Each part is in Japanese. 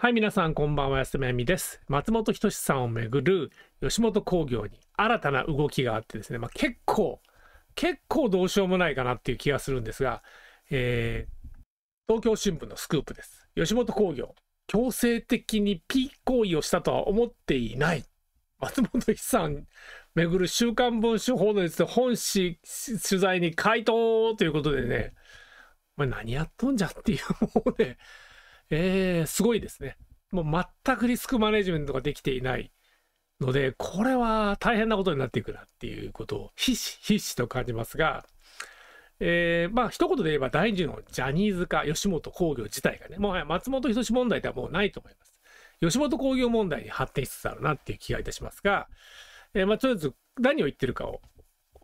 はい、皆さん、こんばんは、安めあ美です。松本人志さんをめぐる吉本興業に新たな動きがあってですね、まあ、結構、結構どうしようもないかなっていう気がするんですが、えー、東京新聞のスクープです。吉本興業、強制的にピー行為をしたとは思っていない。松本人志さんめぐる週刊文春報のについ本誌取材に回答ということでね、まあ、何やっとんじゃっていう、もうね、えー、すごいですね。もう全くリスクマネジメントができていないので、これは大変なことになっていくなっていうことをひしひしと感じますが、えー、まあ一言で言えば第二のジャニーズ化、吉本興業自体がね、もはや松本人志問題ではもうないと思います。吉本興業問題に発展しつつあるなっていう気がいたしますが、えー、まあとりあえず何を言ってるかを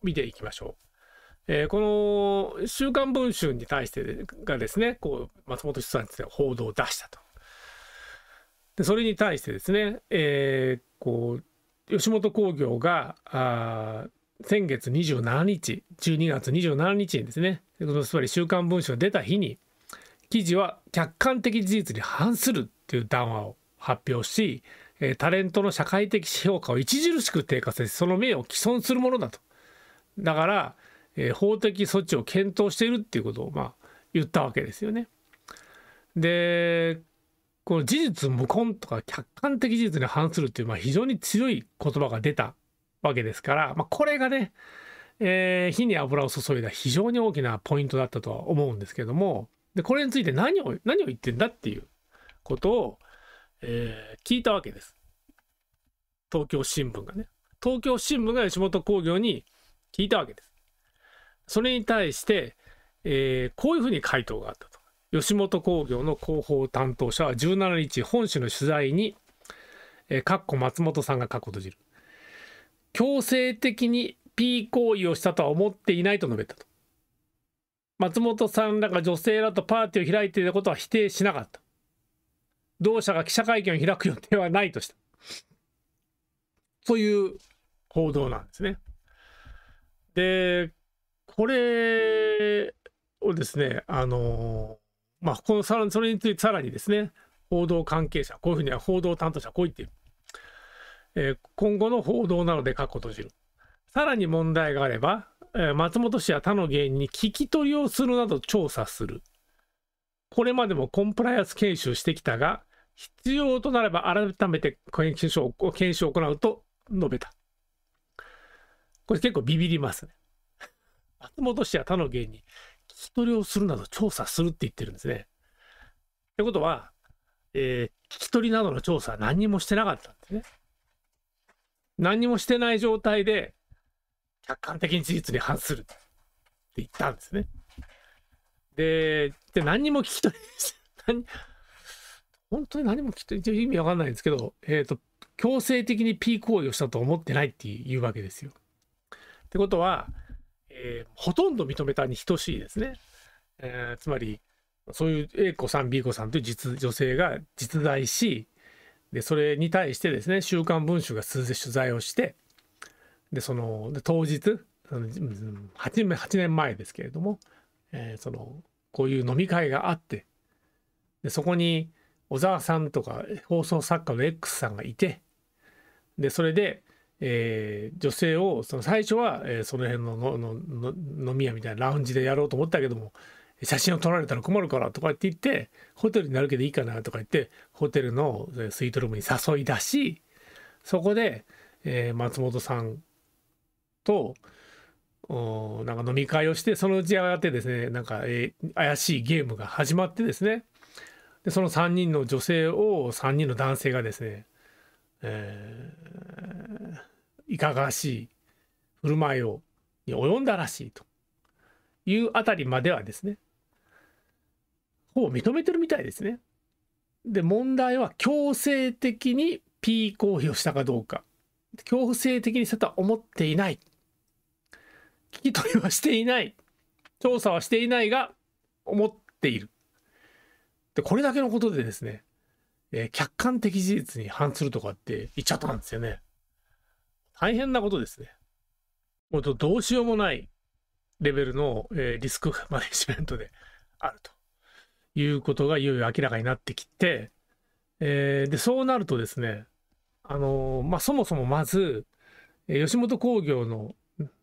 見ていきましょう。えー、この「週刊文春」に対してがですねこう松本について報道を出したと。でそれに対してですね、えー、こう吉本興業があ先月27日12月27日にですねつまり「週刊文春」が出た日に記事は客観的事実に反するっていう談話を発表し、タレントの社会的評価を著しく低下させその名誉を毀損するものだと。だからえー、法的措置を検討しているっていうことを、まあ、言ったわけですよね。でこの事実無根とか客観的事実に反するっていう、まあ、非常に強い言葉が出たわけですから、まあ、これがね、えー、火に油を注いだ非常に大きなポイントだったとは思うんですけどもでこれについて何を何を言ってんだっていうことを、えー、聞いたわけです。東京新聞がね。東京新聞が吉本興業に聞いたわけです。それに対して、えー、こういうふうに回答があったと。吉本興業の広報担当者は17日本紙の取材に、えー、かっこ松本さんがかっこ閉じる強制的に P 行為をしたとは思っていないと述べたと松本さんらが女性らとパーティーを開いていたことは否定しなかった同社が記者会見を開く予定はないとしたという報道なんですねでこれをですね、あのまあ、このさらそれについてさらにですね、報道関係者、こういうふうには報道担当者、こう言っている。えー、今後の報道なので、過去閉じる。さらに問題があれば、えー、松本氏や他の芸人に聞き取りをするなど調査する。これまでもコンプライアンス研修してきたが、必要となれば改めて検証を行うと述べた。これ結構ビビりますね。松本氏や他の芸人に聞き取りをするなど調査するって言ってるんですね。ってことは、えー、聞き取りなどの調査は何にもしてなかったんですね。何にもしてない状態で、客観的に事実に反するって言ったんですね。で、で何にも聞き取り 何、本当に何も聞き取り、意味わかんないんですけど、えっ、ー、と、強制的に P 行為をしたと思ってないっていうわけですよ。ってことは、えー、ほとんど認めたに等しいですね。えー、つまり、そういう A 子さん、B 子さんという実女性が実在し、で、それに対してですね、週刊文春が数で取材をして、で、その、で当日、8, 8年前ですけれども、えー、その、こういう飲み会があって、でそこに小沢さんとか放送作家の X さんがいて、で、それで、えー、女性をその最初は、えー、その辺のののの飲み屋みたいなラウンジでやろうと思ったけども写真を撮られたら困るからとかって言ってホテルになるけどいいかなとか言ってホテルのスイートルームに誘い出しそこで、えー、松本さんとおなんか飲み会をしてそのうちやってですねなんか、えー、怪しいゲームが始まってですねでその3人の女性を3人の男性がですねえー、いかがわしい振る舞いをに及んだらしいというあたりまではですね、ほぼ認めてるみたいですね。で、問題は強制的に P 公表をしたかどうか。強制的にしたとは思っていない。聞き取りはしていない。調査はしていないが、思っている。で、これだけのことでですね、えー、客観的事実に反するとかって言っちゃったんですよね。大変なことですね。もうどうしようもないレベルの、えー、リスクマネジメントであるということがいよいよ明らかになってきて、えー、でそうなるとですね、あのー、まあ、そもそもまず、え吉本興業の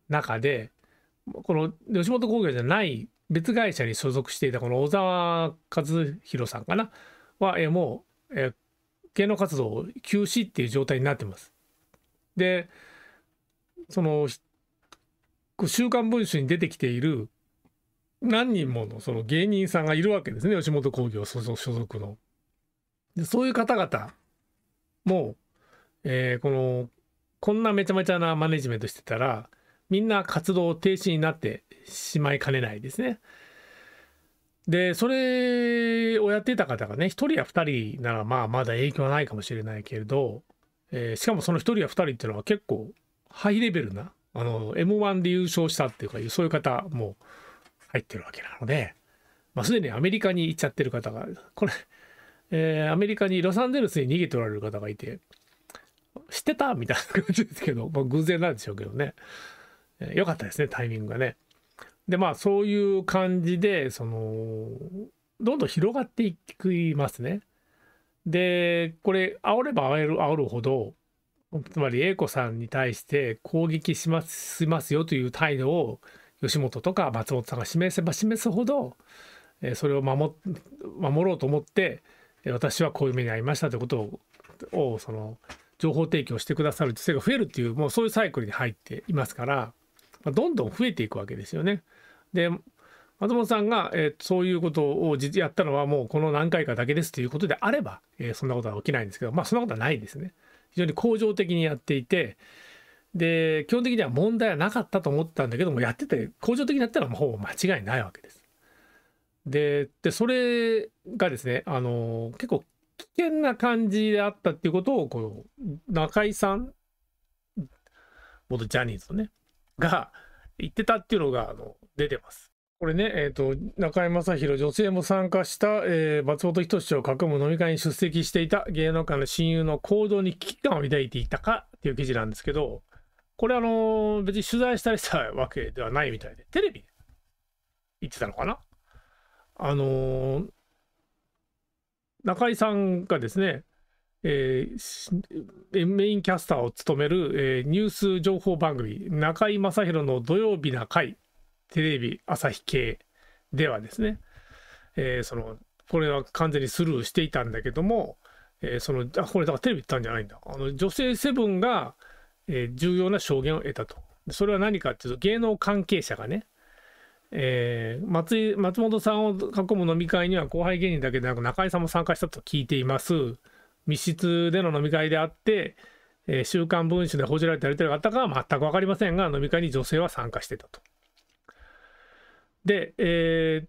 中でこの吉本興業じゃない別会社に所属していたこの小沢和弘さんかなは、えもうえ芸能活動を休止っていう状態になってます。でその「週刊文春」に出てきている何人ものその芸人さんがいるわけですね吉本興業所属の。でそういう方々も、えー、このこんなめちゃめちゃなマネジメントしてたらみんな活動停止になってしまいかねないですね。で、それをやっていた方がね、1人や2人ならまあまだ影響はないかもしれないけれど、えー、しかもその1人や2人っていうのは結構ハイレベルな、あの、M1 で優勝したっていうか、そういう方も入ってるわけなので、まあ、すでにアメリカに行っちゃってる方が、これ、えー、アメリカにロサンゼルスに逃げておられる方がいて、知ってたみたいな感じですけど、まあ、偶然なんでしょうけどね、えー、よかったですね、タイミングがね。でまあそういう感じでそのどんどん広がっていきますね。でこれ煽れば煽る煽るほどつまり A 子さんに対して攻撃しますしますよという態度を吉本とか松本さんが示せば示すほどそれを守守ろうと思って私はこういう目に遭いましたということをその情報提供してくださる女性が増えるっていうもうそういうサイクルに入っていますからまどんどん増えていくわけですよね。で松本さんが、えー、そういうことをやったのはもうこの何回かだけですということであれば、えー、そんなことは起きないんですけどまあそんなことはないですね。非常に恒常的にやっていてで基本的には問題はなかったと思ったんだけどもやってて恒常的になったらもうほぼ間違いないわけです。でそれがですねあの結構危険な感じであったっていうことをこう中井さん元ジャニーズのねが言ってたっていうのがあの出てます。これね、えーと、中居正広女性も参加した、えー、松本人志を囲む飲み会に出席していた芸能界の親友の行動に危機感を抱いていたかっていう記事なんですけどこれあのー、別に取材したりしたわけではないみたいでテレビで言ってたのかなあのー、中居さんがですねえー、メインキャスターを務める、えー、ニュース情報番組、中居正広の土曜日な会、テレビ朝日系ではですね、えー、その、これは完全にスルーしていたんだけども、えー、その、あ、これだからテレビ行ったんじゃないんだ。あの、女性セブンが、えー、重要な証言を得たと。それは何かっていうと、芸能関係者がね、えー、松井松本さんを囲む飲み会には後輩芸人だけでなく中井さんも参加したと聞いています。密室での飲み会であって、えー、週刊文春で報じられたやり取りがあったかは全く分かりませんが、飲み会に女性は参加してたと。で、え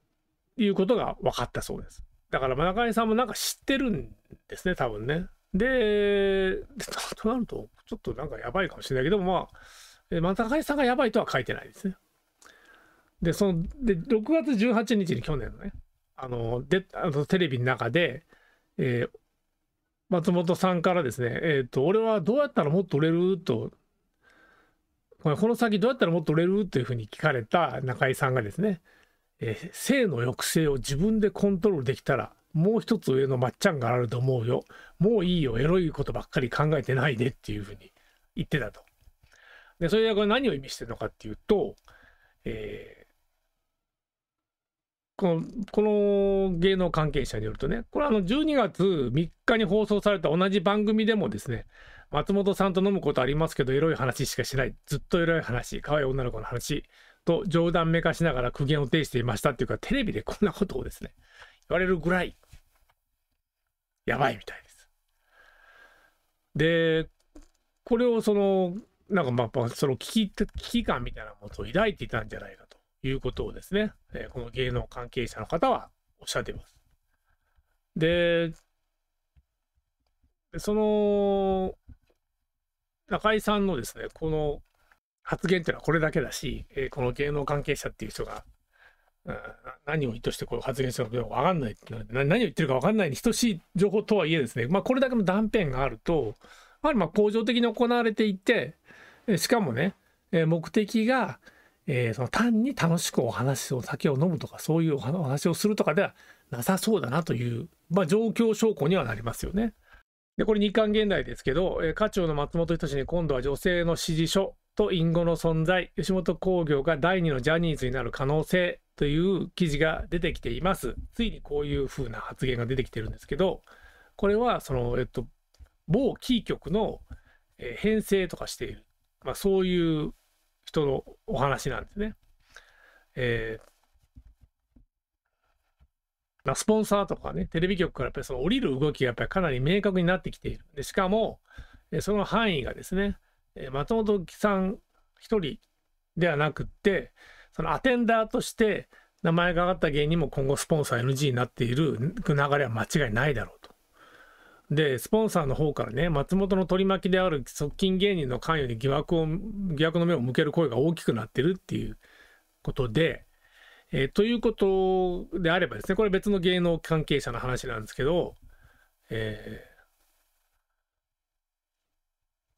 ー、いうことが分かったそうです。だから、中井さんもなんか知ってるんですね、多分ね。で、となると、ちょっとなんかやばいかもしれないけどまあ、真中井さんがやばいとは書いてないですね。で、その、で、6月18日に去年のね、あの、で、あのテレビの中で、えー、松本さんからですね、えっ、ー、と、俺はどうやったらもっと売れると、この先どうやったらもっと売れるというふうに聞かれた中井さんがですね、えー、性の抑制を自分でコントロールできたら、もう一つ上のまっちゃんがあると思うよ。もういいよ、エロいことばっかり考えてないでっていうふうに言ってたと。で、それはこれ何を意味してるのかっていうと、えーこのこの芸能関係者によるとね、これあの12月3日に放送された同じ番組でもですね、松本さんと飲むことありますけど、エロい話しかしない、ずっとエロい話、可愛い女の子の話と冗談めかしながら苦言を呈していましたっていうか、テレビでこんなことをですね、言われるぐらい、やばいみたいです。で、これをその、なんかまあ、その危機危機感みたいなものを抱いていたんじゃないか。いうことをですね、えこの芸能関係者の方はおっしゃっています。で、その、中井さんのですね、この発言っていうのはこれだけだし、えこの芸能関係者っていう人が、うん、何を意図してこう発言したのか分かんないって何を言ってるか分かんないに等しい情報とはいえですね、まあ、これだけの断片があると、やはりまあ恒常的に行われていて、しかもね、目的がえー、その単に楽しくお話を酒を飲むとかそういうお話をするとかではなさそうだなという、まあ、状況証拠にはなりますよね。でこれ日刊現代ですけど、えー、課長の松本人志に今度は女性の支持書と隠語の存在吉本興業が第2のジャニーズになる可能性という記事が出てきています。ついにこういうふうな発言が出てきてるんですけどこれはその、えっと、某キー局の、えー、編成とかしている、まあ、そういう人のお話なんですね。えー、スポンサーとかね、テレビ局からやっぱりその降りる動きがやっぱりかなり明確になってきている。でしかも、その範囲がですね、松本さん1人ではなくって、そのアテンダーとして名前が挙がった芸人も今後スポンサー NG になっている流れは間違いないだろう。で、スポンサーの方からね、松本の取り巻きである側近芸人の関与に疑惑を、疑惑の目を向ける声が大きくなってるっていうことで、えー、ということであればですね、これ別の芸能関係者の話なんですけど、え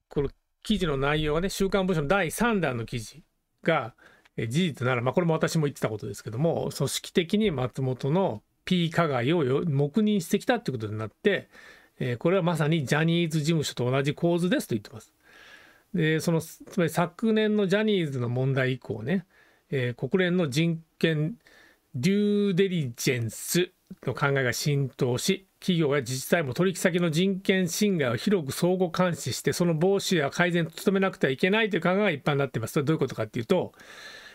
ー、この記事の内容がね、週刊文春の第3弾の記事が、えー、事実なら、まあ、これも私も言ってたことですけども、組織的に松本の P 加害を黙認してきたってことになって、えー、これはまさにジャニーズ事務所と同じ構図ですと言ってます。でそのつまり昨年のジャニーズの問題以降ね、えー、国連の人権デューデリジェンスの考えが浸透し企業や自治体も取引先の人権侵害を広く相互監視してその防止や改善に努めなくてはいけないという考えが一般になっています。それどういうことかっていうと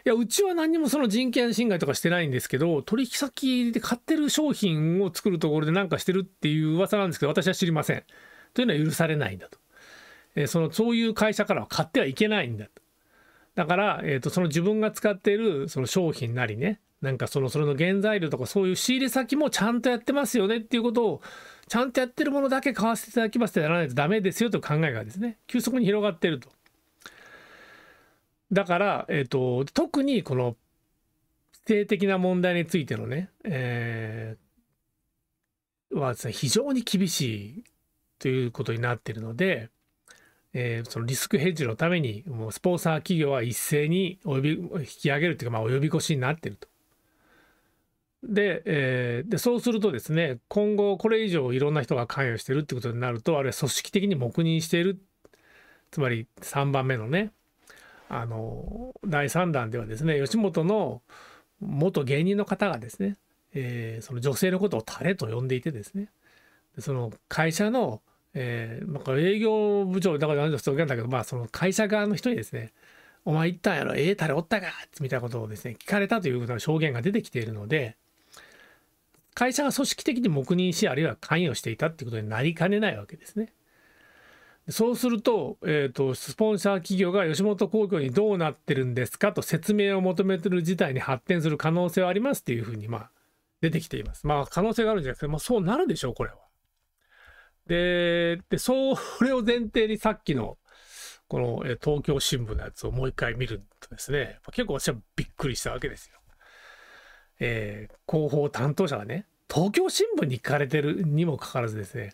いや、うちは何にもその人権侵害とかしてないんですけど、取引先で買ってる商品を作るところでなんかしてるっていう噂なんですけど、私は知りません。というのは許されないんだと。えー、その、そういう会社からは買ってはいけないんだと。だから、えっ、ー、と、その自分が使っているその商品なりね、なんかその、それの原材料とかそういう仕入れ先もちゃんとやってますよねっていうことを、ちゃんとやってるものだけ買わせていただきますってやらないとダメですよという考えがですね、急速に広がってると。だから、えっ、ー、と、特にこの性的な問題についてのね、えー、はですね、非常に厳しいということになっているので、えー、そのリスクヘッジのために、もうスポンサー企業は一斉にび引き上げるというか、まあ、及び腰になっていると。で,、えー、で、そうするとですね、今後これ以上いろんな人が関与してるってことになると、あるいは組織的に黙認している、つまり3番目のね、あの第3弾ではですね吉本の元芸人の方がですね、えー、その女性のことをタレと呼んでいてですねその会社の、えー、なんか営業部長だから何だかなんだけど、まあ、その会社側の人にですね「お前行ったんやろええー、タレおったか」みたいなことをですね聞かれたということの証言が出てきているので会社が組織的に黙認しあるいは関与していたっていうことになりかねないわけですね。そうすると,、えーと、スポンサー企業が吉本興業にどうなってるんですかと説明を求めてる事態に発展する可能性はありますっていうふうに、まあ、出てきています。まあ可能性があるんじゃなくて、まあ、そうなるでしょうこれは。ででそれを前提にさっきのこの東京新聞のやつをもう一回見るとですね結構私はびっくりしたわけですよ。えー、広報担当者がね東京新聞に行かれてるにもかかわらずですね、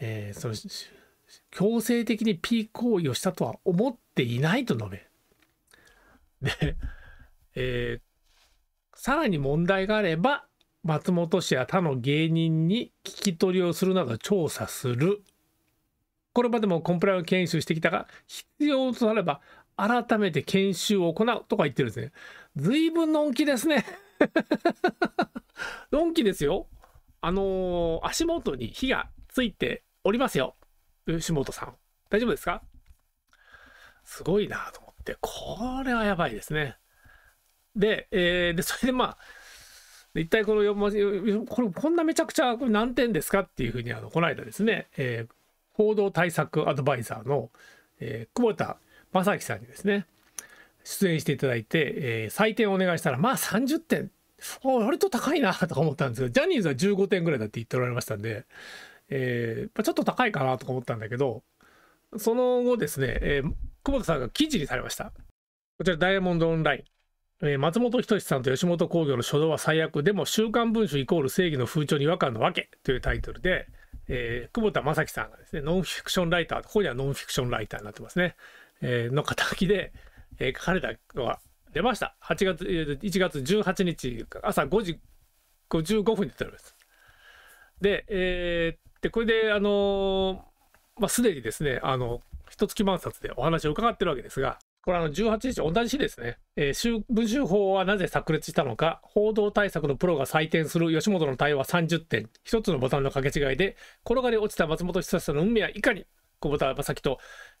えー、その強制的に P 行為をしたとは思っていないと述べで、えー、さらに問題があれば松本氏や他の芸人に聞き取りをするなど調査するこれまでもコンプライアンス研修してきたが必要となれば改めて研修を行うとか言ってるんですねずいぶんのんきですね のんきですよあのー、足元に火がついておりますよ下本さん。大丈夫ですかすごいなと思って、これはやばいですね。で、えー、で、それでまあ、一体このこれこんなめちゃくちゃこれ何点ですかっていうふうにあのこの間ですね、えー、報道対策アドバイザーの、えー、久保田正樹さんにですね、出演していただいて、えー、採点をお願いしたら、まあ30点、あ割と高いなとか思ったんですけど、ジャニーズは15点ぐらいだって言っておられましたんで、えー、ちょっと高いかなとか思ったんだけど、その後ですね、えー、久保田さんが記事にされました。こちら、ダイヤモンドオンライン。松本人志さんと吉本興業の初動は最悪、でも週刊文春イコール正義の風潮に違和感のわけというタイトルで、えー、久保田正樹さんがですね、ノンフィクションライター、ここにはノンフィクションライターになってますね、えー、の肩書きで、えー、書かれたのが出ました。8月、1月18日、朝5時55分に出ております。で、えー、で、これで、あのまあ、すでにですね、あの、一月満冊でお話を伺ってるわけですが、これあの18日、同じ日ですね、えー、文春法はなぜ炸裂したのか、報道対策のプロが採点する吉本の対応は30点、一つのボタンの掛け違いで、転がり落ちた松本久志の運命はいかに、久保田正樹と、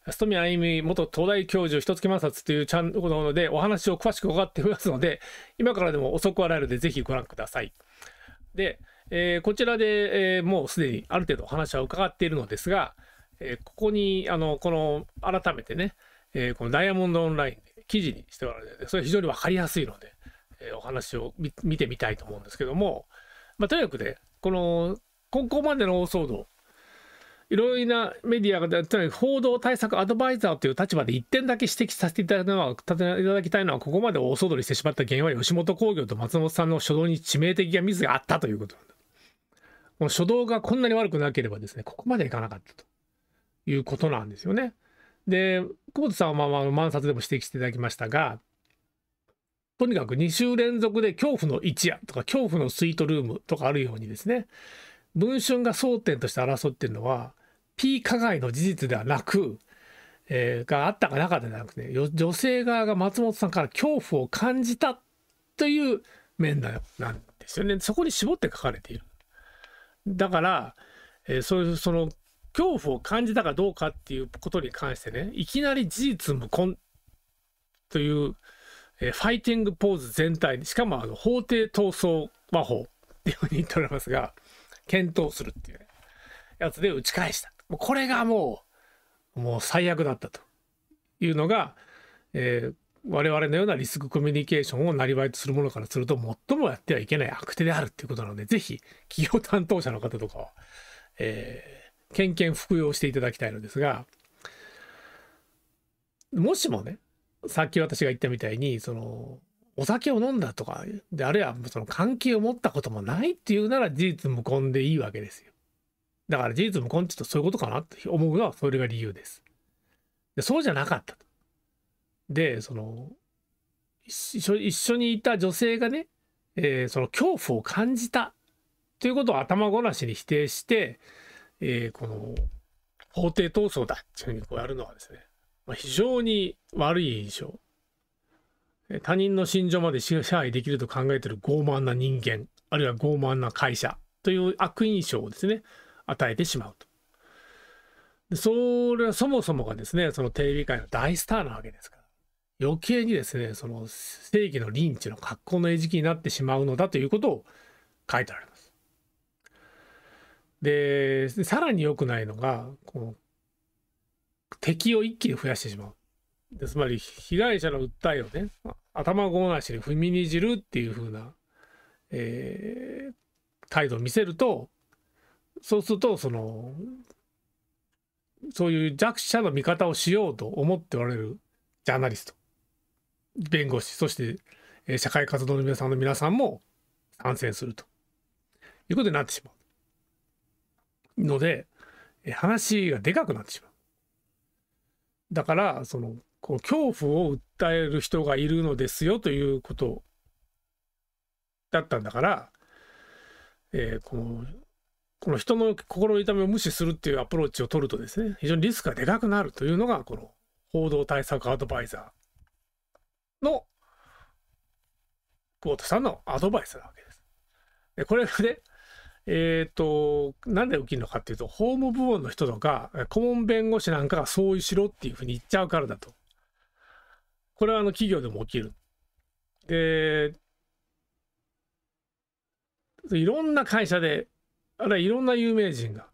須富あゆみ元東大教授、一月満冊というチャンネルので、お話を詳しく伺っておりますので、今からでも遅くはれるので、ぜひご覧ください。で、えー、こちらで、えー、もうすでにある程度お話は伺っているのですが、えー、ここに、あの、この、改めてね、えこのダイヤモンドオンライン記事にしておられて、それ非常に分かりやすいので、えお話を見てみたいと思うんですけども、まあ、とにかくね、この、ここまでの大騒動、いろいろなメディアが、つまり報道対策アドバイザーという立場で一点だけ指摘させていただくのは、いただきたいのは、ここまで大騒動にしてしまった原因は吉本興業と松本さんの初動に致命的なミスがあったということこの初動がこんなに悪くなければですね、ここまでいかなかったということなんですよね。で、久保田さんはまあ満札でも指摘していただきましたが、とにかく2週連続で恐怖の一夜とか恐怖のスイートルームとかあるようにですね、文春が争点として争ってるのは、P 加害の事実ではなく、えー、があったかなかったなくて、女性側が松本さんから恐怖を感じたという面なんですよね。そこに絞って書かれている。だから、えー、そういうその恐怖を感じたかどうかっていうことに関してねいきなり事実無根という、えー、ファイティングポーズ全体にしかもあの法廷闘争魔法っていうふうに言っておりますが検討するっていう、ね、やつで打ち返したもうこれがもうもう最悪だったというのが、えー、我々のようなリスクコミュニケーションをなりわいとするものからすると最もやってはいけない悪手であるっていうことなので、ぜひ企業担当者の方とかは、えー、けんけん服用していただきたいのですが、もしもね、さっき私が言ったみたいに、その、お酒を飲んだとか、で、あるいはその関係を持ったこともないっていうなら事実無根でいいわけですよ。だから事実無根って言うとそういうことかなって思うのはそれが理由です。でそうじゃなかったと。でその一緒一緒にいた女性がね、えー、その恐怖を感じたということを頭ごなしに否定して、えー、この法廷闘争だっていうふうにこうやるのはですね、まあ、非常に悪い印象。他人の心情まで支配できると考えている傲慢な人間あるいは傲慢な会社という悪印象をですね与えてしまうと。それはそもそもがですねそのテレビ界の大スターなわけですから。余計にですねその正義のリンチの格好の餌食になってしまうのだということを書いてあります。でさらに良くないのがこの敵を一気に増やしてしまう。でつまり被害者の訴えをね頭ごなしに踏みにじるっていう風な、えー、態度を見せるとそうするとそのそういう弱者の味方をしようと思っておられるジャーナリスト弁護士、そして、え社会活動の皆さんの皆さんも参戦するということになってしまう。ので、え話がでかくなってしまう。だから、その、こう恐怖を訴える人がいるのですよということだったんだから、えー、このこの人の心の痛みを無視するっていうアプローチを取るとですね非常にリスクがでかくなるというのがこの報道対策アドバイザーの、久保田さんのアドバイスなわけです。でこれで、ね、えっ、ー、と、なんで起きるのかっていうと、法務部門の人とか、顧問弁護士なんかがそうしろっていうふうに言っちゃうからだと。これはあの企業でも起きる。で、いろんな会社で、あるいはいろんな有名人が、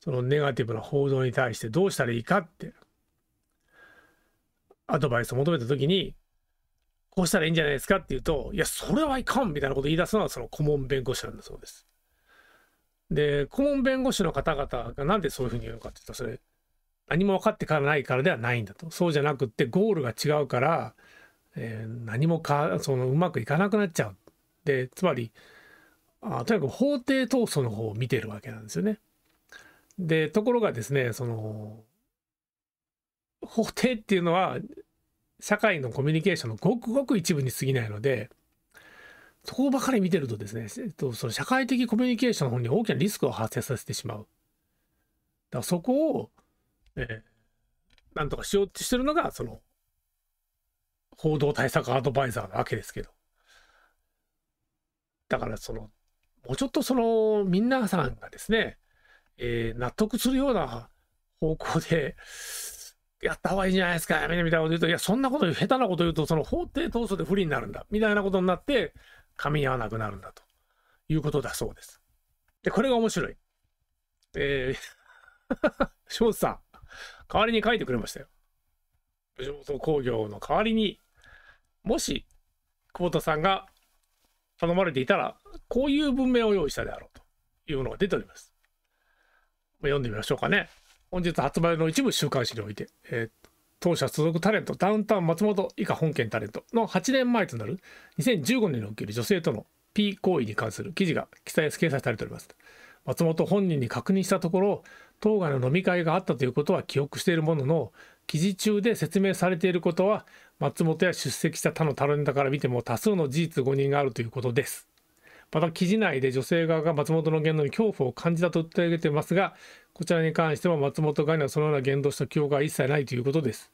そのネガティブな報道に対してどうしたらいいかって、アドバイスを求めたときに、こうしたらいいんじゃないですかって言うと、いや、それはいかんみたいなこと言い出すのは、その顧問弁護士なんだそうです。で、顧問弁護士の方々がなんでそういうふうに言うのかっていうと、それ、何も分かってからないからではないんだと。そうじゃなくって、ゴールが違うから、えー、何もか、その、うまくいかなくなっちゃう。で、つまり、あとにかく法廷闘争の方を見てるわけなんですよね。で、ところがですね、その、法廷っていうのは、社会のコミュニケーションのごくごく一部に過ぎないのでそこばかり見てるとですね、えっと、その社会的コミュニケーションの方に大きなリスクを発生させてしまう。だからそこを、えー、なんとかしようとしてるのがその報道対策アドバイザーなわけですけど。だからそのもうちょっとそのみんなさんがですね、えー、納得するような方向でやった方がいいじゃないですか、やめてみたいなこと言うと、いや、そんなこと下手なこと言うと、その法廷闘争で不利になるんだ、みたいなことになって、噛み合わなくなるんだということだそうです。で、これが面白い。えー、翔さん、代わりに書いてくれましたよ。吉本興業の代わりに、もし、久保田さんが頼まれていたら、こういう文明を用意したであろうというのが出ております。読んでみましょうかね。本日発売の一部週刊誌において、えー、当社所属タレントダウンタウン松本以下本件タレントの8年前となる2015年における女性との P 行為に関する記事が記載掲載されております松本本人に確認したところ当該の飲み会があったということは記憶しているものの記事中で説明されていることは松本や出席した他のタレントから見ても多数の事実誤認があるということですまた記事内で女性側が松本の言動に恐怖を感じたと訴えていますがこちらに関しては松本側にはそのような言動した記憶は一切ないということです。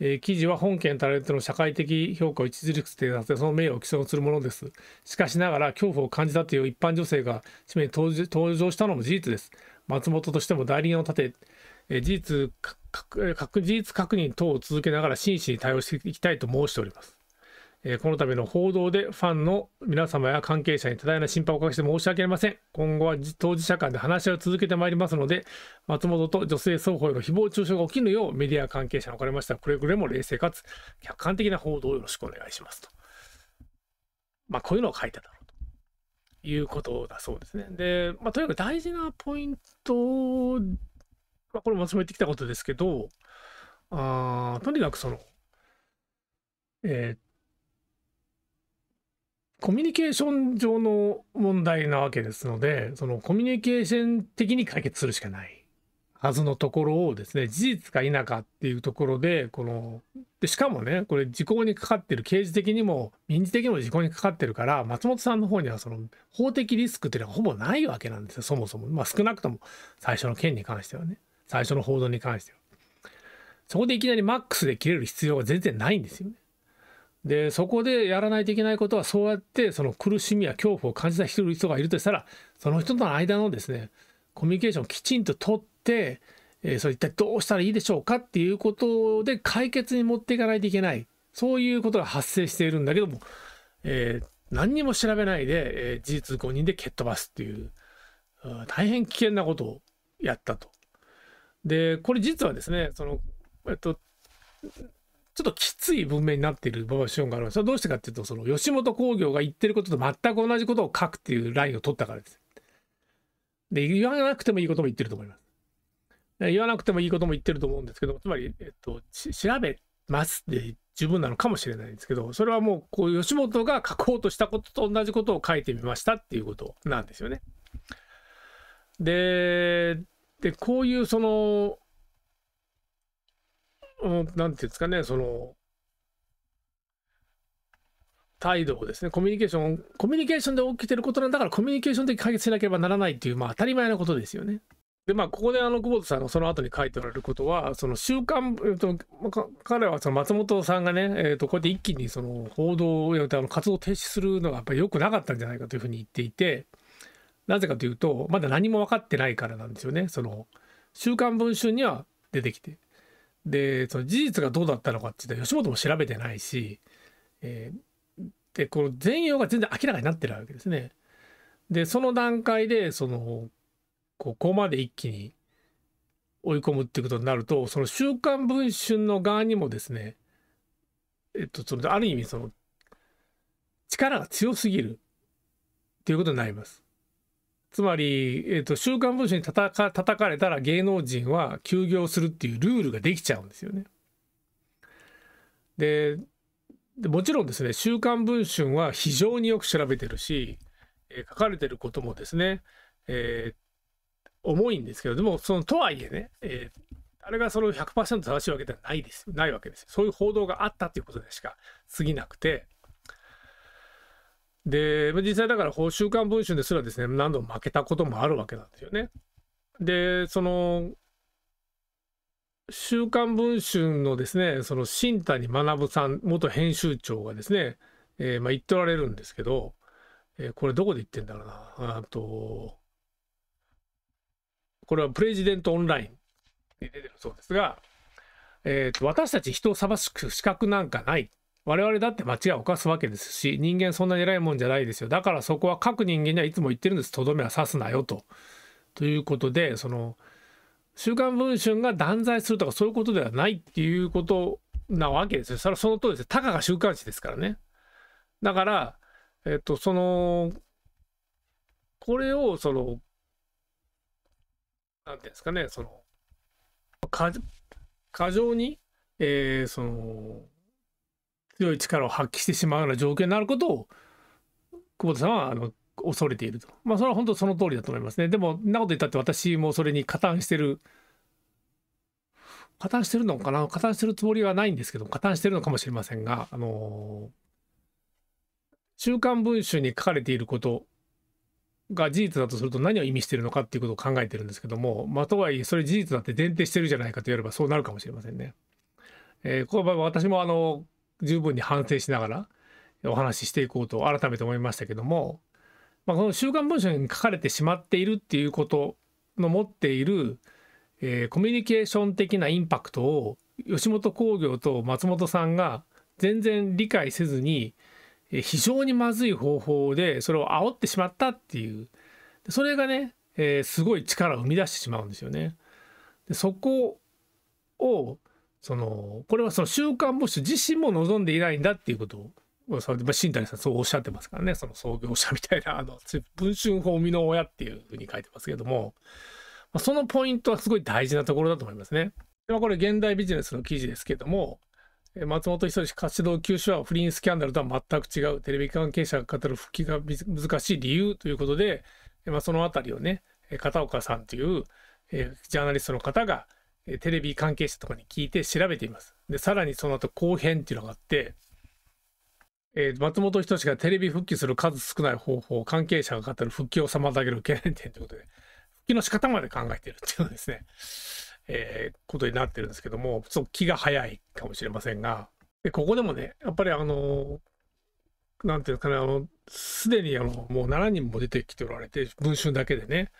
えー、記事は本件タレントの社会的評価を著しく低させその名誉を毀損するものですしかしながら恐怖を感じたという一般女性が紙面に登場したのも事実です松本としても代理人を立て、えー、事実確事実確認等を続けながら真摯に対応していきたいと申しておりますえこの度の報道でファンの皆様や関係者に多大な心配をおかけして申し訳ありません。今後は当事者間で話し合いを続けてまいりますので、松本と女性双方への誹謗中傷が起きぬようメディア関係者におかれましては、くれぐれも冷静かつ客観的な報道をよろしくお願いしますと。まあ、こういうのを書いただろうということだそうですね。で、まあ、とにかく大事なポイント、まあ、これも進めてきたことですけど、あとにかくその、えー、コミュニケーション上の問題なわけですので、そのコミュニケーション的に解決するしかないはずのところをですね、事実か否かっていうところで、この、でしかもね、これ時効にかかってる、刑事的にも民事的にも時効にかかってるから、松本さんの方にはその法的リスクっていうのはほぼないわけなんですよ、そもそも。まあ少なくとも最初の件に関してはね、最初の報道に関しては。そこでいきなりマックスで切れる必要が全然ないんですよね。でそこでやらないといけないことはそうやってその苦しみや恐怖を感じた人がいるとしたらその人との間のですねコミュニケーションをきちんと取って、えー、それ一体どうしたらいいでしょうかっていうことで解決に持っていかないといけないそういうことが発生しているんだけども、えー、何にも調べないで、えー、事実誤認で蹴っ飛ばすっていう大変危険なことをやったと。でこれ実はですねその、えっとちょっときつい文明になっている場オがあるんですそれどうしてかっていうと、その吉本興業が言ってることと全く同じことを書くっていうラインを取ったからです。で、言わなくてもいいことも言ってると思います。言わなくてもいいことも言ってると思うんですけど、つまり、えっと、調べますで十分なのかもしれないんですけど、それはもう、こう、吉本が書こうとしたことと同じことを書いてみましたっていうことなんですよね。で、で、こういうその、うん、なんていうんですかね、その、態度をですね、コミュニケーション、コミュニケーションで起きてることなんだから、コミュニケーション的解決しなければならないっていう、まあ、当たり前のことですよね。で、まあ、ここで、あの、久保田さんがその後に書いておられることは、その週刊、えっと、彼はその松本さんがね、えっと、こうやって一気にその報道をやてあの活動停止するのがやっぱり良くなかったんじゃないかというふうに言っていて、なぜかというと、まだ何も分かってないからなんですよね。その、週刊文春には出てきて。でその事実がどうだったのかって言って吉本も調べてないし、えー、でこの全容が全然明らかになってるわけですね。でその段階でそのここまで一気に追い込むっていうことになるとその「週刊文春」の側にもですねえっとそのある意味その力が強すぎるっていうことになります。つまり、えーと、週刊文春にたたか叩かれたら芸能人は休業するっていうルールができちゃうんですよね。でもちろんですね「週刊文春」は非常によく調べてるし、えー、書かれてることもですね、えー、重いんですけどでもそのとはいえね、えー、あれがその100%正しいわけではないですないわけですそういう報道があったということでしか過ぎなくてで、実際だから、週刊文春ですらですね、何度も負けたこともあるわけなんですよね。で、その、週刊文春のですね、その新谷学さん、元編集長がですね、えー、まあ言っておられるんですけど、えー、これどこで言ってんだろうな。あと、これはプレジデントオンラインに出てるそうですが、えーと、私たち人を裁く資格なんかない我々だって間違いを犯すわけですし人間そんなに偉いもんじゃないですよだからそこは各人間にはいつも言ってるんですとどめは刺すなよと。ということでその「週刊文春」が断罪するとかそういうことではないっていうことなわけですよ。それはその通りですたかが週刊誌ですからね。だから、えっと、そのこれをその何て言うんですかねその過剰に、えー、その強い力を発揮してしまうような状況になることを久保田さんはあの恐れていると、まあ、それは本当その通りだと思いますね。でも、なこと言ったって私もそれに加担してる、加担してるのかな、加担してるつもりはないんですけど、加担してるのかもしれませんが、あのー、週刊文春に書かれていることが事実だとすると何を意味しているのかっていうことを考えてるんですけども、まあ、とはいえ、それ事実だって前提してるじゃないかと言えればそうなるかもしれませんね。えー、この場合私もあのー十分に反省しながらお話ししていこうと改めて思いましたけども、まあ、この「週刊文春」に書かれてしまっているっていうことの持っている、えー、コミュニケーション的なインパクトを吉本興業と松本さんが全然理解せずに非常にまずい方法でそれを煽ってしまったっていうそれがね、えー、すごい力を生み出してしまうんですよね。でそこをそのこれはその週刊募集自身も望んでいないんだっていうことをまあ、新谷さんそうおっしゃってますからねその創業者みたいなあの文春法身の親っていうふうに書いてますけどもそのポイントはすごい大事なところだと思いますね。でこれ現代ビジネスの記事ですけども松本人志活動休止は不倫スキャンダルとは全く違うテレビ関係者が語る復帰が難しい理由ということで、まあ、その辺りをね片岡さんという、えジャーナリストの方がテレビ関係者とかに聞いて調べています。で、さらにその後後編っていうのがあって、えー、松本人志がテレビ復帰する数少ない方法、関係者が語る復帰を妨げる懸念点ということで、復帰の仕方まで考えてるっていうですね、えー、ことになってるんですけども、ちょっと気が早いかもしれませんが、でここでもね、やっぱりあのー、なんていうかね、あの、すでにあの、もう7人も出てきておられて、文春だけでね、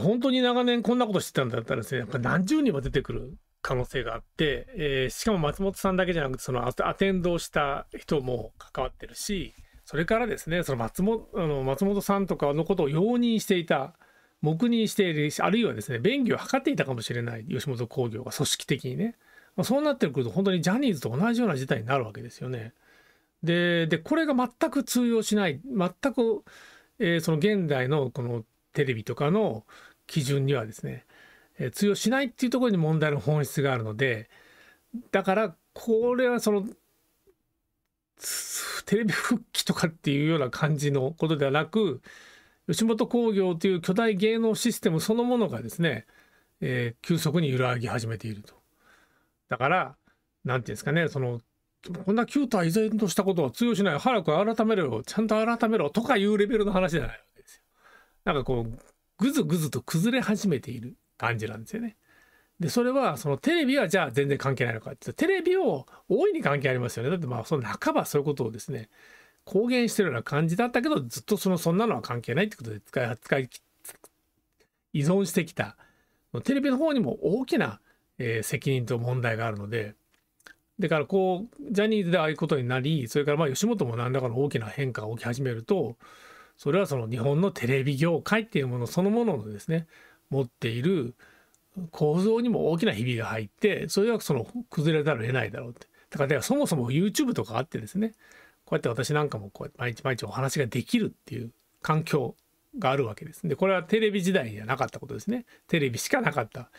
本当に長年こんなことしてたんだったらですね、やっぱ何十人も出てくる可能性があって、えー、しかも松本さんだけじゃなくて、そのアテンドをした人も関わってるし、それからですね、その松本あの松本さんとかのことを容認していた、黙認しているし、あるいはですね、便宜を図っていたかもしれない、吉本興業が組織的にね。まあ、そうなってくると、本当にジャニーズと同じような事態になるわけですよね。で、でこれが全く通用しない、全く、えー、その現代のこのテレビとかの基準にはですね、えー、通用しないっていうところに問題の本質があるのでだからこれはそのテレビ復帰とかっていうような感じのことではなく吉本興業という巨大芸能システムそのものがですね、えー、急速に揺らぎ始めていると。だから何て言うんですかねそのこんな旧態依然としたことは通用しない早く改めろよちゃんと改めろとかいうレベルの話じゃない。なんかこう、ぐずぐずと崩れ始めている感じなんですよね。で、それは、そのテレビはじゃあ全然関係ないのかって、テレビを大いに関係ありますよね。だってまあ、その半ばそういうことをですね、公言してるような感じだったけど、ずっとその、そんなのは関係ないってことで使い、使い、依存してきた。テレビの方にも大きな、えー、責任と問題があるので、だからこう、ジャニーズでああいうことになり、それからまあ吉本も何らかの大きな変化が起き始めると、それはその日本のテレビ業界っていうものそのもののですね持っている構造にも大きなひびが入ってそれはその崩れざるを得ないだろうってだからそもそも YouTube とかあってですねこうやって私なんかもこう毎日毎日お話ができるっていう環境があるわけです。でこれはテレビ時代にはなかったことですね。テレビしかなかった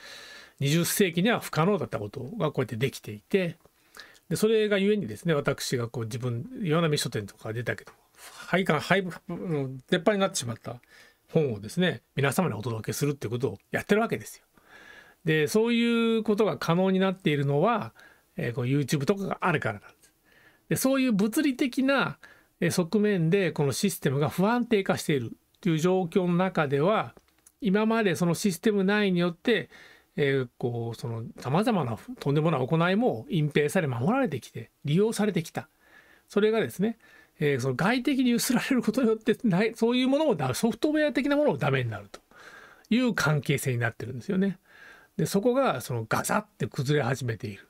20世紀には不可能だったことがこうやってできていてでそれがゆえにですね私がこう自分岩波書店とか出たけど廃が肺出っ張りになってしまった本をですね皆様にお届けするってことをやってるわけですよ。でそういうことが可能になっているのは、えー、この YouTube とかがあるからなんです。でそういう物理的な側面でこのシステムが不安定化しているという状況の中では今までそのシステム内によってえー、こうそのさまざまなとんでもない行いも隠蔽され守られてきて利用されてきたそれがですねえー、その外的に揺すられることによってないそういうものをだソフトウェア的なものをダメになるという関係性になってるんですよね。でそこがそのガサって崩れ始めている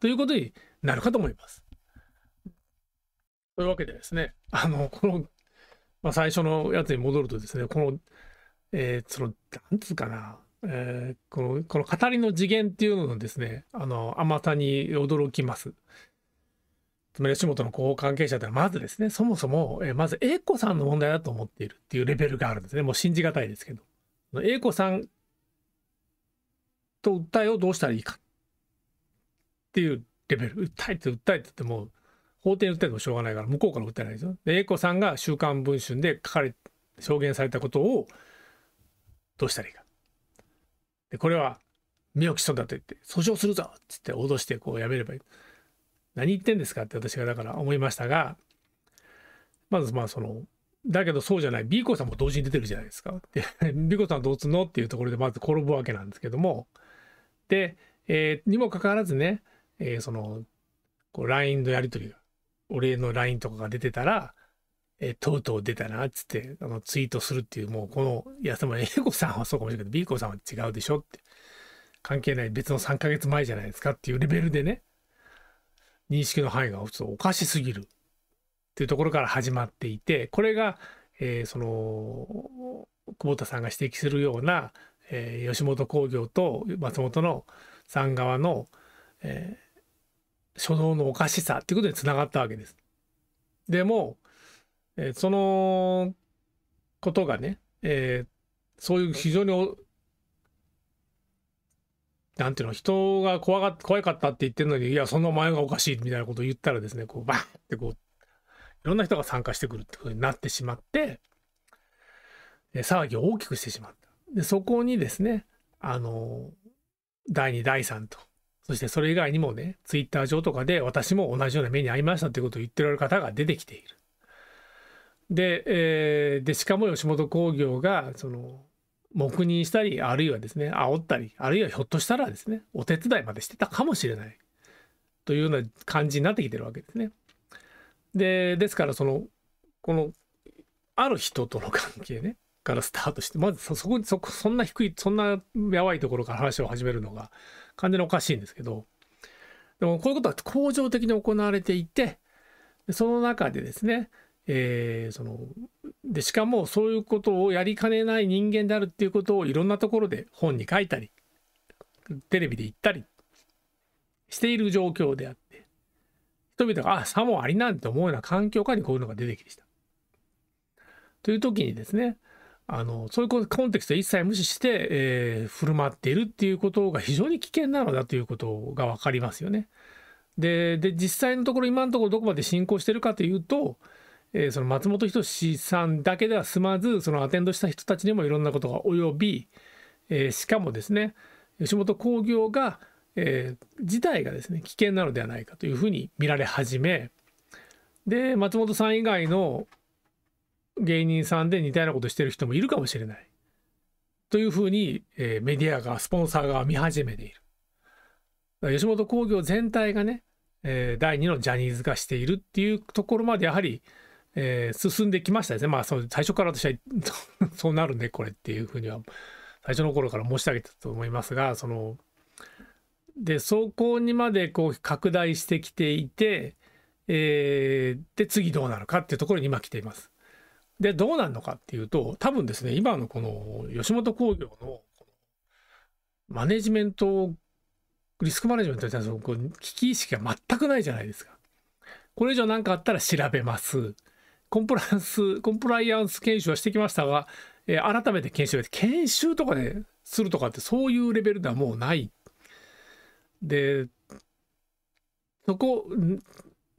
ということになるかと思います。というわけでですねあのこの、まあ、最初のやつに戻るとですねこの、えー、そのなんつうかな、えー、このこの語りの次元っていうののですねあの甘さに驚きます。つまり吉本の広報関係者ってのはまずですね、そもそも、えまず A 子さんの問題だと思っているっていうレベルがあるんですね。もう信じがたいですけど。A 子さんと訴えをどうしたらいいかっていうレベル。訴えて訴えてっても法廷に訴えてもしょうがないから向こうから訴えないですよ。で、A 子さんが週刊文春で書かれ、証言されたことをどうしたらいいか。で、これは身を毀損だと言って訴訟するぞっつって脅してこうやめればいい。何言ってんですかって私がだから思いましたが、まずまあその、だけどそうじゃない、B 子さんも同時に出てるじゃないですか。で、B 子さんどうすんのっていうところでまず転ぶわけなんですけども、で、えー、にもかかわらずね、えー、その、こう LINE のやり取りが、お礼の LINE とかが出てたら、えー、とうとう出たなっつってあのツイートするっていうもうこのいやでも A 子さんはそうかもしれないけど B 子さんは違うでしょって関係ない別の3ヶ月前じゃないですかっていうレベルでね認識の範囲が普通おかしすぎるっていうところから始まっていてこれが、えー、その久保田さんが指摘するような、えー、吉本興業と松本のさん側の、えー、初動のおかしさっていうことにつながったわけです。でも、えー、そのことがね、えー、そういう非常になんていうの、人が怖が怖かったって言ってるのに、いや、その前がおかしいみたいなことを言ったらですね、こう、バンってこう、いろんな人が参加してくるってことになってしまって、騒ぎを大きくしてしまった。で、そこにですね、あの、第2、第3と、そしてそれ以外にもね、ツイッター上とかで私も同じような目に遭いましたっいうことを言ってられる方が出てきている。で、えー、でしかも吉本興業がその黙認したりあるいはですね煽ったりあるいはひょっとしたらですねお手伝いまでしてたかもしれないというような感じになってきてるわけですね。でですからそのこのある人との関係ねからスタートしてまずそこそこそんな低いそんなやばいところから話を始めるのが完全におかしいんですけどでもこういうことは恒常的に行われていてその中でですねえー、そのでしかもそういうことをやりかねない人間であるっていうことをいろんなところで本に書いたりテレビで言ったりしている状況であって人々があさもありなんて思うような環境下にこういうのが出てきました。という時にですねあのそういうコンテクストを一切無視して、えー、振る舞っているっていうことが非常に危険なのだということが分かりますよね。で実際のところ今のところどこまで進行してるかというとえー、その松本人志さんだけでは済まずそのアテンドした人たちにもいろんなことが及び、えー、しかもですね吉本興業が、えー、自体がですね危険なのではないかというふうに見られ始めで松本さん以外の芸人さんで似たようなことしてる人もいるかもしれないというふうに、えー、メディアがスポンサーが見始めている。吉本興業全体がね、えー、第2のジャニーズ化しているっていうところまでやはりえー、進んできましたですね。まあ、その最初から私は そうなるね、これっていうふうには、最初の頃から申し上げたと思いますが、その、で、走行にまでこう拡大してきていて、えー、で、次どうなるかっていうところに今来ています。で、どうなるのかっていうと、多分ですね、今のこの吉本興業のマネジメント、リスクマネジメントに対する危機意識が全くないじゃないですか。これ以上何かあったら調べます。コンプライアンス、コンプライアンス研修はしてきましたが、えー、改めて研修で研修とかでするとかってそういうレベルではもうない。で、そこ、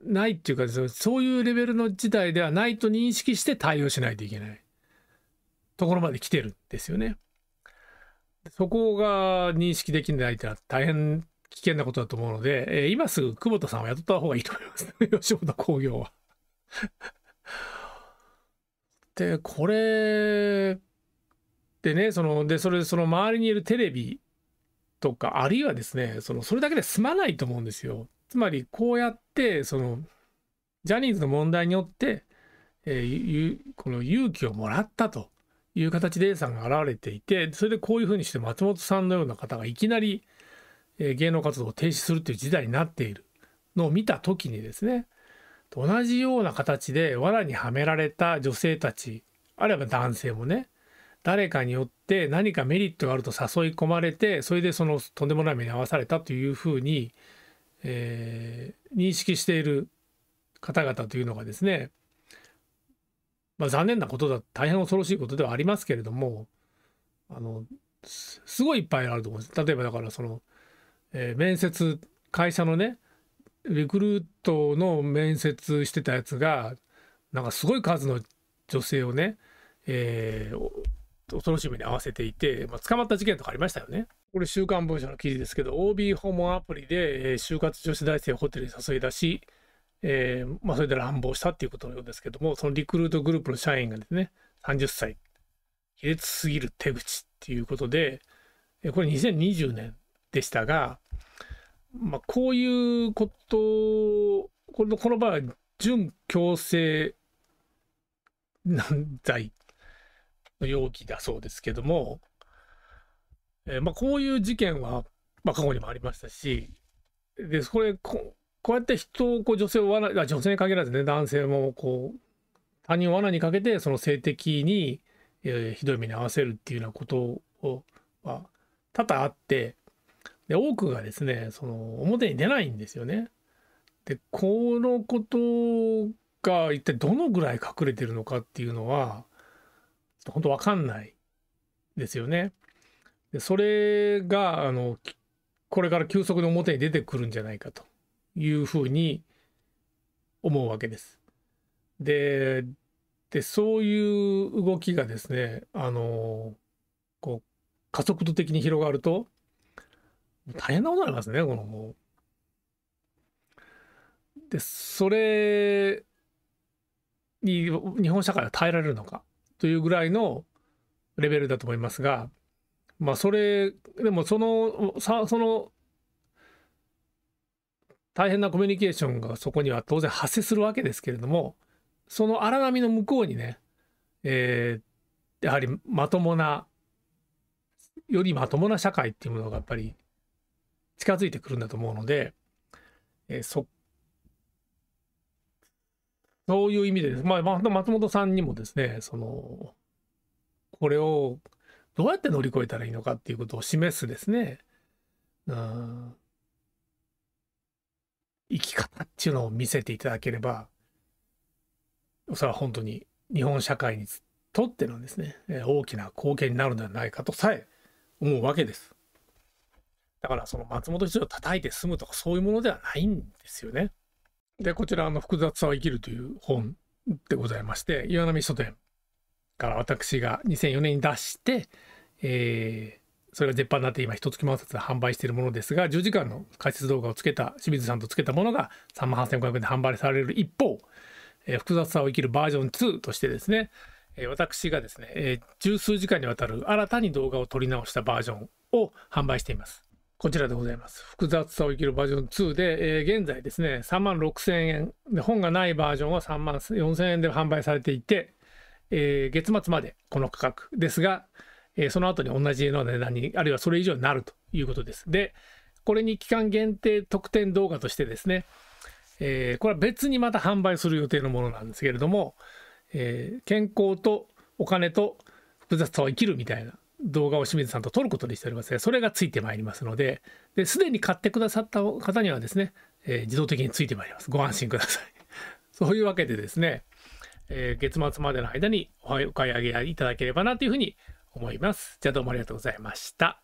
ないっていうか、そういうレベルの事態ではないと認識して対応しないといけないところまで来てるんですよね。そこが認識できないってのは大変危険なことだと思うので、えー、今すぐ久保田さんを雇った方がいいと思います。吉本興業はでこれでねそのでそれその周りにいるテレビとかあるいはですねそのそれだけで済まないと思うんですよ。つまりこうやってそのジャニーズの問題によって、えー、この勇気をもらったという形で A さんが現れていてそれでこういうふうにして松本さんのような方がいきなり、え芸能活動を停止するという事態になっているのを見た時にですね同じような形で藁にはめられた女性たちあるいは男性もね誰かによって何かメリットがあると誘い込まれてそれでそのとんでもない目に遭わされたというふうに、えー、認識している方々というのがですね、まあ、残念なことだ大変恐ろしいことではありますけれどもあのすごいいっぱいあると思うんです例えばだからその、えー、面接会社のねリクルートの面接してたやつがなんかすごい数の女性をね、えー、恐ろしい目に合わせていて、まあ、捕まった事件とかありましたよね。これ「週刊文書」の記事ですけど OB 訪問アプリで、え就活女子大生をホテルに誘い出し、えー、まあ、それで乱暴したっていうことのようですけどもそのリクルートグループの社員がですね30歳卑劣すぎる手口っていうことで、えこれ2020年でしたがまあ、こういうことこのこの場合は準強制罪の容疑だそうですけども、えー、まあ、こういう事件は、まあ、過去にもありましたし、でこれこ、こうやって人をこう女性を罠あ、女性に限らずね、男性もこう他人を罠にかけて、その性的に、えー、ひどい目に遭わせるっていうようなことを、まあ、多々あって、で多くがですねその表に出ないんですよね。でこのことが一体どのぐらい隠れてるのかっていうのは本当わかんないですよね。でそれがあのこれから急速に表に出てくるんじゃないかというふうに思うわけです。でそういう動きがですねあのこう加速度的に広がると大変なことになりますね、この。で、それに日本社会は耐えられるのかというぐらいのレベルだと思いますが、まあ、それ、でもその、さその、大変なコミュニケーションがそこには当然発生するわけですけれども、その荒波の向こうにね、えー、やはりまともなよりまともな社会っていうものがやっぱり近づいてくるんだと思うので、えー、そそういう意味ででまあ、松本さんにもですねそのこれをどうやって乗り越えたらいいのかっていうことを示すですね、うん、生き方っていうのを見せていただければそれは本当に日本社会にとってのですね大きな貢献になるのではないかとさえ思うわけです。だからその松本市を叩いて済むとかそういうものではないんですよね。で、こちら、の、複雑さを生きるという本でございまして、岩波書店から私が2004年に出して、えー、それが絶版になって今、一月万冊で販売しているものですが、10時間の解説動画をつけた、清水さんとつけたものが3万8500円で販売される一方、えー、複雑さを生きるバージョン2としてですね、え私がですね、えー、十数時間にわたる新たに動画を撮り直したバージョンを販売しています。こちらでございます。複雑さを生きるバージョン2で、えー、現在ですね、3万6000円で、本がないバージョンは3万4000円で販売されていて、えー、月末までこの価格ですが、えー、その後に同じよ値段に、あるいはそれ以上になるということです。で、これに期間限定特典動画としてですね、えこれは別にまた販売する予定のものなんですけれども、え健康とお金と複雑さを生きるみたいな動画を清水さんと撮ることにしておりますが、それがついてまいりますので、すでに買ってくださった方にはですね、えー、自動的についてまいります。ご安心ください。そういうわけでですね、えー、月末までの間にお買い上げいただければなというふうに思います。じゃあどうもありがとうございました。